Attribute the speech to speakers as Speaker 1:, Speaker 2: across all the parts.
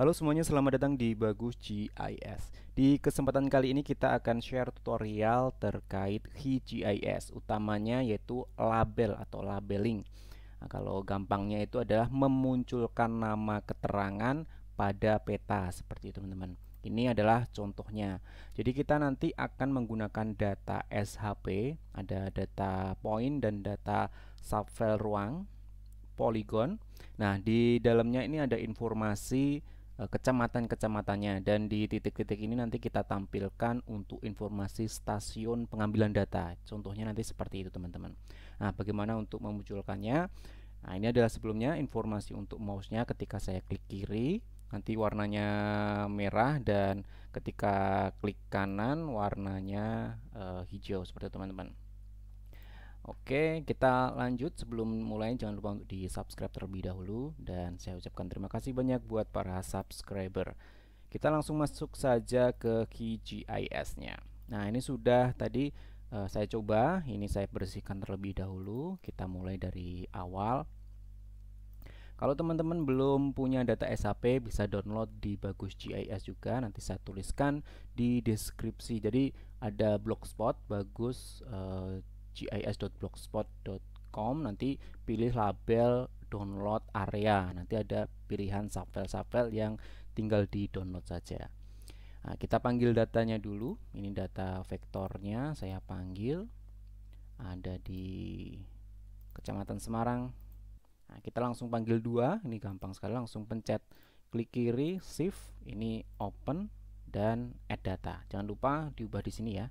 Speaker 1: Halo semuanya, selamat datang di Bagus GIS. Di kesempatan kali ini kita akan share tutorial terkait GIS, utamanya yaitu label atau labeling. Nah, kalau gampangnya itu adalah memunculkan nama keterangan pada peta seperti itu, teman-teman. Ini adalah contohnya. Jadi kita nanti akan menggunakan data SHP, ada data point dan data subfile ruang, poligon. Nah, di dalamnya ini ada informasi Eh, kecamatan-kecamatannya dan di titik-titik ini nanti kita tampilkan untuk informasi stasiun pengambilan data contohnya nanti seperti itu teman-teman nah bagaimana untuk memunculkannya nah ini adalah sebelumnya informasi untuk mouse-nya ketika saya klik kiri nanti warnanya merah dan ketika klik kanan warnanya uh, hijau seperti itu teman-teman Oke, kita lanjut. Sebelum mulai, jangan lupa untuk di-subscribe terlebih dahulu. Dan saya ucapkan terima kasih banyak buat para subscriber. Kita langsung masuk saja ke QGIS-nya. Nah, ini sudah tadi uh, saya coba. Ini saya bersihkan terlebih dahulu. Kita mulai dari awal. Kalau teman-teman belum punya data SAP, bisa download di Bagus GIS juga. Nanti saya tuliskan di deskripsi. Jadi ada blogspot bagus. Uh, gis.blogspot.com nanti pilih label download area nanti ada pilihan subfile-subfile yang tinggal di download saja nah, kita panggil datanya dulu ini data vektornya saya panggil ada di Kecamatan Semarang nah, kita langsung panggil dua ini gampang sekali langsung pencet klik kiri shift ini open dan add data jangan lupa diubah di sini ya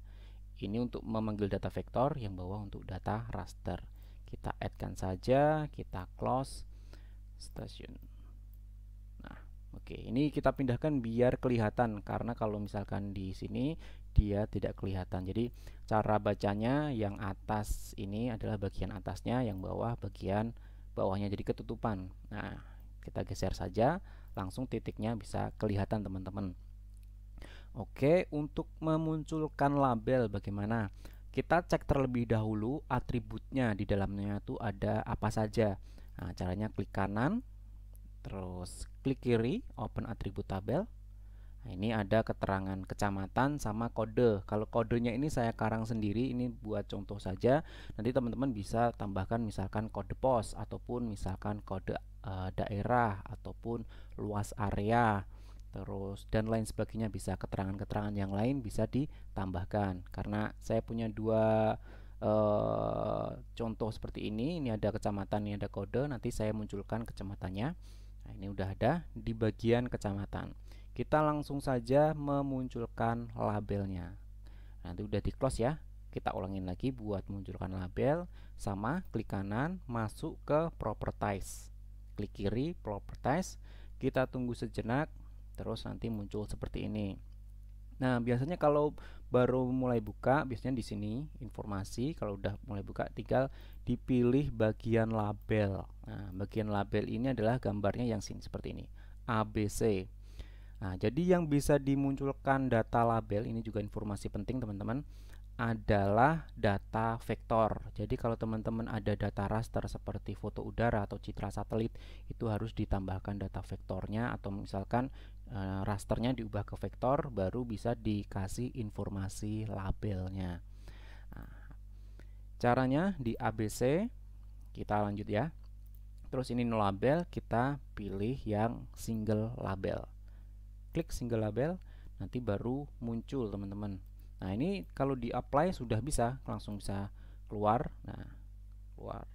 Speaker 1: ini untuk memanggil data vektor yang bawah untuk data raster kita addkan saja kita close stasiun nah oke okay. ini kita pindahkan biar kelihatan karena kalau misalkan di sini dia tidak kelihatan jadi cara bacanya yang atas ini adalah bagian atasnya yang bawah bagian bawahnya jadi ketutupan nah kita geser saja langsung titiknya bisa kelihatan teman-teman Oke, untuk memunculkan label bagaimana? Kita cek terlebih dahulu atributnya di dalamnya itu ada apa saja. Nah, caranya klik kanan, terus klik kiri, open atribut tabel. Nah, ini ada keterangan kecamatan sama kode. Kalau kodenya ini saya karang sendiri, ini buat contoh saja. Nanti teman-teman bisa tambahkan misalkan kode pos ataupun misalkan kode e, daerah ataupun luas area terus dan lain sebagainya bisa keterangan-keterangan yang lain bisa ditambahkan karena saya punya dua e, contoh seperti ini ini ada kecamatan ini ada kode nanti saya munculkan kecamatannya nah, ini udah ada di bagian kecamatan kita langsung saja memunculkan labelnya nanti udah di close ya kita ulangin lagi buat munculkan label sama klik kanan masuk ke properties klik kiri properties kita tunggu sejenak terus nanti muncul seperti ini nah biasanya kalau baru mulai buka biasanya di sini informasi kalau udah mulai buka tinggal dipilih bagian label nah bagian label ini adalah gambarnya yang sini seperti ini ABC Nah, jadi yang bisa dimunculkan data label ini juga informasi penting teman-teman adalah data vektor. Jadi kalau teman-teman ada data raster seperti foto udara atau citra satelit itu harus ditambahkan data vektornya atau misalkan Eh, rasternya diubah ke vektor baru bisa dikasih informasi labelnya nah, caranya di ABC kita lanjut ya terus ini no label kita pilih yang single label klik single label nanti baru muncul teman-teman nah ini kalau di apply sudah bisa langsung bisa keluar nah keluar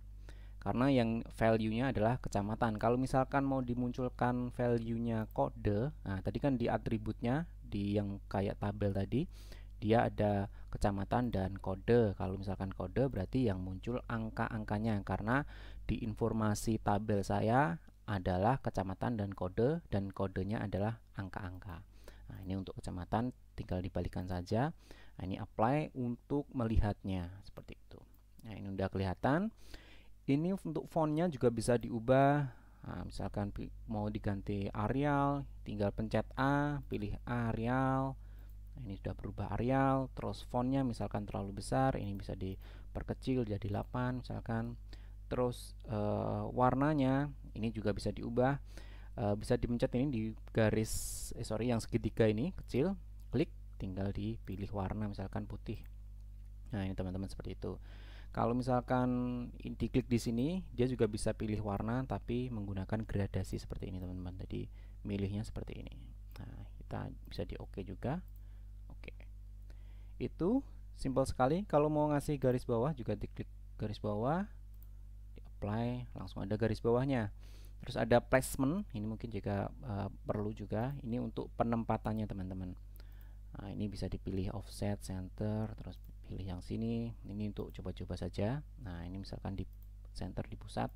Speaker 1: karena yang value-nya adalah kecamatan. Kalau misalkan mau dimunculkan value-nya kode, nah tadi kan di atributnya di yang kayak tabel tadi dia ada kecamatan dan kode. Kalau misalkan kode berarti yang muncul angka-angkanya karena di informasi tabel saya adalah kecamatan dan kode dan kodenya adalah angka-angka. Nah, ini untuk kecamatan tinggal dibalikan saja. Nah, ini apply untuk melihatnya seperti itu. Nah, ini udah kelihatan ini untuk fontnya juga bisa diubah nah, misalkan mau diganti Arial tinggal pencet A pilih Arial nah, ini sudah berubah Arial terus fontnya misalkan terlalu besar ini bisa diperkecil jadi 8 misalkan terus e, warnanya ini juga bisa diubah e, bisa dipencet ini di garis eh, sorry yang segitiga ini kecil klik tinggal dipilih warna misalkan putih nah ini teman-teman seperti itu kalau misalkan diklik di sini, dia juga bisa pilih warna tapi menggunakan gradasi seperti ini, teman-teman. Jadi milihnya seperti ini. Nah, kita bisa di oke OK juga. Oke. Okay. Itu simpel sekali. Kalau mau ngasih garis bawah juga diklik garis bawah, di apply, langsung ada garis bawahnya. Terus ada placement, ini mungkin juga uh, perlu juga. Ini untuk penempatannya, teman-teman. Nah, ini bisa dipilih offset, center, terus pilih yang sini ini untuk coba-coba saja nah ini misalkan di center di pusat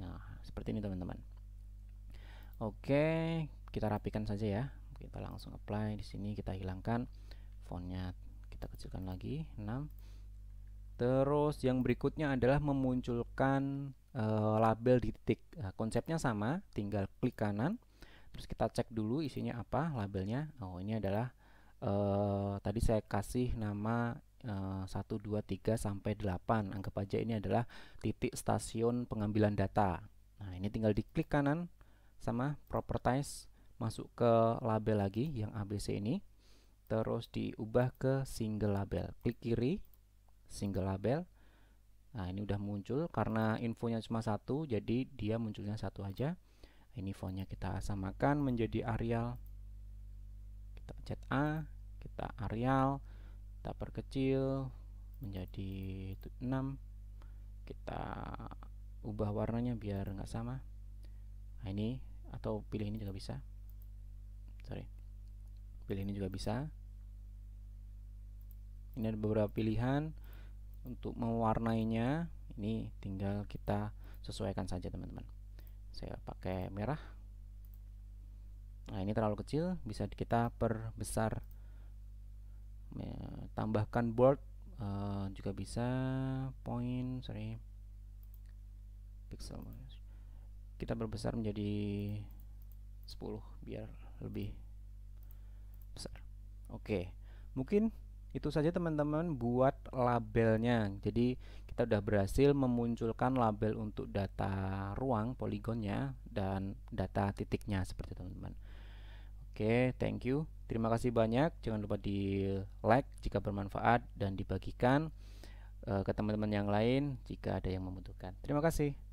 Speaker 1: nah seperti ini teman-teman oke kita rapikan saja ya kita langsung apply di sini kita hilangkan fontnya kita kecilkan lagi 6 terus yang berikutnya adalah memunculkan uh, label di titik nah, konsepnya sama tinggal klik kanan terus kita cek dulu isinya apa labelnya oh ini adalah Uh, tadi saya kasih nama 1, 2, 3 sampai 8 anggap aja ini adalah titik stasiun pengambilan data nah ini tinggal diklik kanan sama properties masuk ke label lagi yang ABC ini terus diubah ke single label klik kiri single label nah ini udah muncul karena infonya cuma satu jadi dia munculnya satu aja ini fontnya kita samakan menjadi Arial kita pencet A kita Arial kita perkecil menjadi 6 kita ubah warnanya biar nggak sama nah ini atau pilih ini juga bisa sorry pilih ini juga bisa ini ada beberapa pilihan untuk mewarnainya ini tinggal kita sesuaikan saja teman-teman saya pakai merah nah ini terlalu kecil bisa kita perbesar Ya, tambahkan board uh, juga bisa point sorry pixel kita berbesar menjadi 10 biar lebih besar oke okay. mungkin itu saja teman-teman buat labelnya jadi kita sudah berhasil memunculkan label untuk data ruang poligonnya dan data titiknya seperti teman-teman oke okay, thank you Terima kasih banyak. Jangan lupa di like jika bermanfaat dan dibagikan uh, ke teman-teman yang lain jika ada yang membutuhkan. Terima kasih.